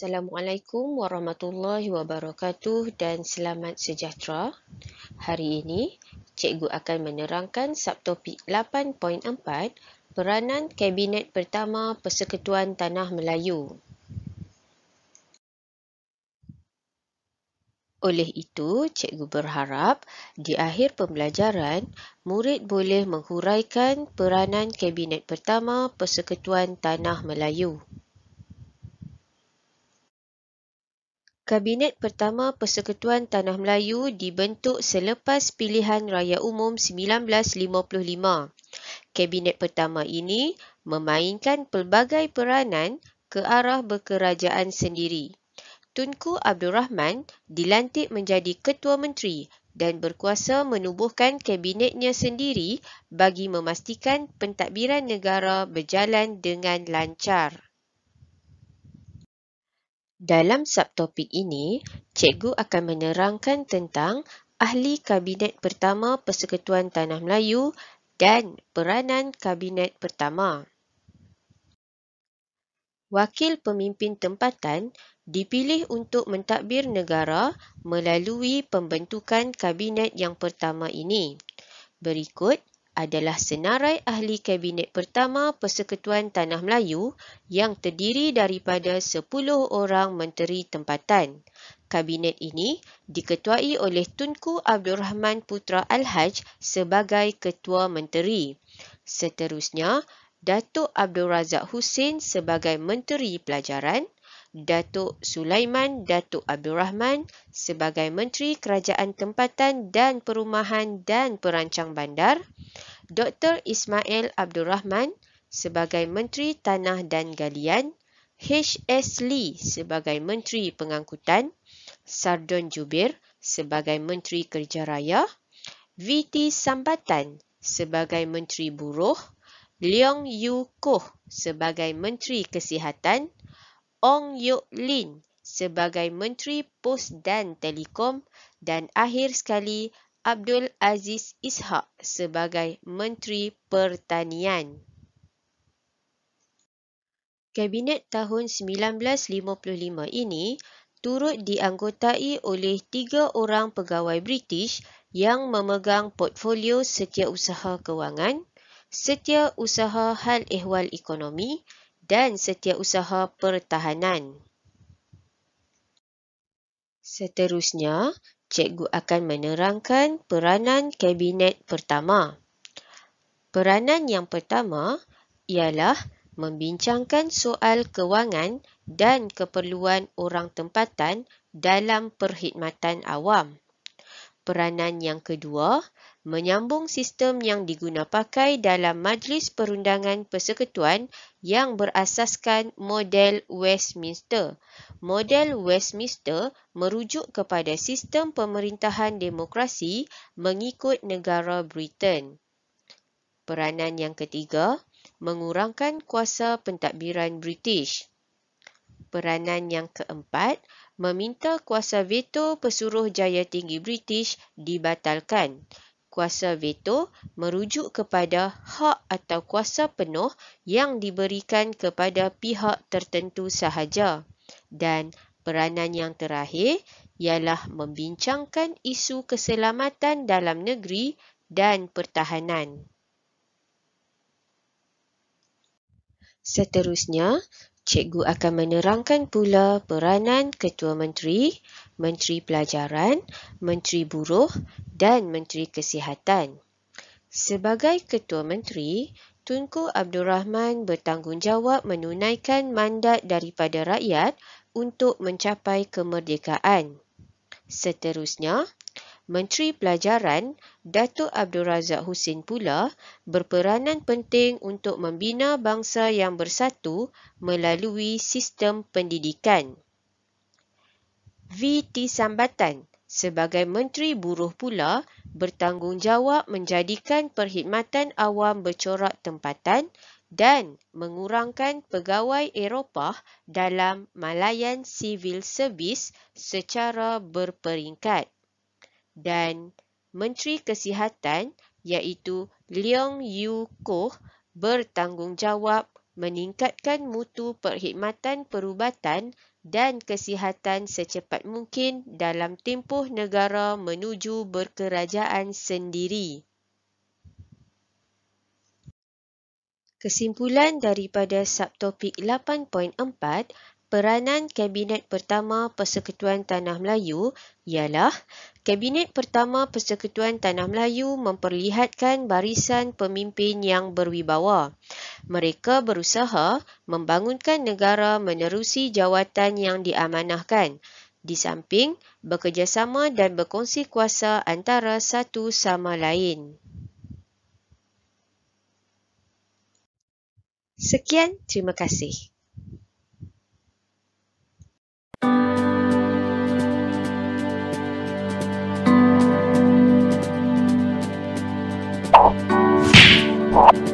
Assalamualaikum warahmatullahi wabarakatuh dan selamat sejahtera. Hari ini, cikgu akan menerangkan subtopik 8.4 Peranan Kabinet Pertama Persekutuan Tanah Melayu. Oleh itu, cikgu berharap di akhir pembelajaran, murid boleh menghuraikan peranan Kabinet Pertama Persekutuan Tanah Melayu. Kabinet pertama Persekutuan Tanah Melayu dibentuk selepas pilihan raya umum 1955. Kabinet pertama ini memainkan pelbagai peranan ke arah berkerajaan sendiri. Tunku Abdul Rahman dilantik menjadi Ketua Menteri dan berkuasa menubuhkan kabinetnya sendiri bagi memastikan pentadbiran negara berjalan dengan lancar. Dalam subtopik ini, cikgu akan menerangkan tentang ahli kabinet pertama Persekutuan Tanah Melayu dan peranan kabinet pertama. Wakil pemimpin tempatan dipilih untuk mentadbir negara melalui pembentukan kabinet yang pertama ini. Berikut adalah senarai ahli kabinet pertama Persekutuan Tanah Melayu yang terdiri daripada 10 orang menteri tempatan. Kabinet ini diketuai oleh Tunku Abdul Rahman Putra Al-Haj sebagai ketua menteri. Seterusnya, Datuk Abdul Razak Hussein sebagai menteri pelajaran, Datuk Sulaiman Datuk Abdul Rahman sebagai Menteri Kerajaan Tempatan dan Perumahan dan Perancang Bandar, Dr. Ismail Abdul Rahman sebagai Menteri Tanah dan Galian, HS Lee sebagai Menteri Pengangkutan, Sardon Jubir sebagai Menteri Kerja Raya, VT Sambatan sebagai Menteri Buruh, Leong Yu Koh sebagai Menteri Kesihatan, Ong Yuk Lin sebagai Menteri Pos dan Telekom dan akhir sekali Abdul Aziz Ishak sebagai Menteri Pertanian. Kabinet tahun 1955 ini turut dianggotai oleh tiga orang pegawai British yang memegang portfolio setiausaha kewangan, setiausaha hal ehwal ekonomi dan setiap usaha pertahanan. Seterusnya, cikgu akan menerangkan peranan kabinet pertama. Peranan yang pertama ialah membincangkan soal kewangan dan keperluan orang tempatan dalam perkhidmatan awam peranan yang kedua, menyambung sistem yang digunapakai dalam Majlis Perundangan Persekutuan yang berasaskan model Westminster. Model Westminster merujuk kepada sistem pemerintahan demokrasi mengikut negara Britain. Peranan yang ketiga, mengurangkan kuasa pentadbiran British peranan yang keempat, meminta kuasa veto pesuruh jaya tinggi British dibatalkan. Kuasa veto merujuk kepada hak atau kuasa penuh yang diberikan kepada pihak tertentu sahaja. Dan peranan yang terakhir ialah membincangkan isu keselamatan dalam negeri dan pertahanan. Seterusnya, Cikgu akan menerangkan pula peranan Ketua Menteri, Menteri Pelajaran, Menteri Buruh dan Menteri Kesihatan. Sebagai Ketua Menteri, Tunku Abdul Rahman bertanggungjawab menunaikan mandat daripada rakyat untuk mencapai kemerdekaan. Seterusnya, Menteri Pelajaran Datuk Abdul Razak Hussein pula berperanan penting untuk membina bangsa yang bersatu melalui sistem pendidikan. VT Sambatan sebagai Menteri Buruh pula bertanggungjawab menjadikan perkhidmatan awam bercorak tempatan dan mengurangkan pegawai Eropah dalam Malayan Civil Service secara berperingkat dan Menteri Kesihatan iaitu Leong Yu Koh bertanggungjawab meningkatkan mutu perkhidmatan perubatan dan kesihatan secepat mungkin dalam tempoh negara menuju berkerajaan sendiri. Kesimpulan daripada subtopik Peranan Kabinet Pertama Persekutuan Tanah Melayu ialah Kabinet Pertama Persekutuan Tanah Melayu memperlihatkan barisan pemimpin yang berwibawa. Mereka berusaha membangunkan negara menerusi jawatan yang diamanahkan di samping bekerjasama dan berkongsi kuasa antara satu sama lain. Sekian, terima kasih. Bye.